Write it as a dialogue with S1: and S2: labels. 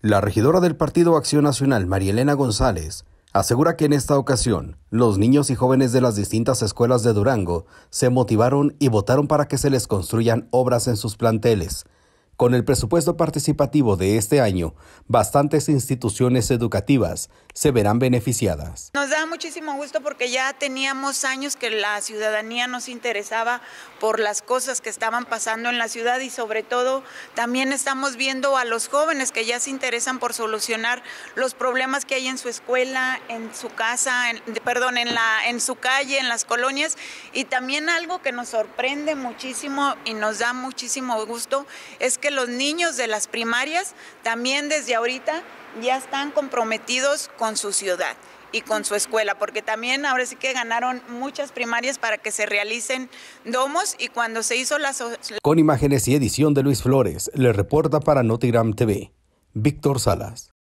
S1: La regidora del Partido Acción Nacional, María Elena González, asegura que en esta ocasión los niños y jóvenes de las distintas escuelas de Durango se motivaron y votaron para que se les construyan obras en sus planteles, con el presupuesto participativo de este año, bastantes instituciones educativas se verán beneficiadas.
S2: Nos da muchísimo gusto porque ya teníamos años que la ciudadanía nos interesaba por las cosas que estaban pasando en la ciudad y sobre todo también estamos viendo a los jóvenes que ya se interesan por solucionar los problemas que hay en su escuela, en su casa, en, perdón, en, la, en su calle, en las colonias y también algo que nos sorprende muchísimo y nos da muchísimo gusto es que los niños de las primarias también desde ahorita ya están comprometidos con su ciudad y con su escuela, porque también ahora sí que ganaron muchas primarias para que se realicen domos y cuando se hizo la... con
S1: imágenes y edición de Luis Flores, le reporta para Notigram TV, Víctor Salas.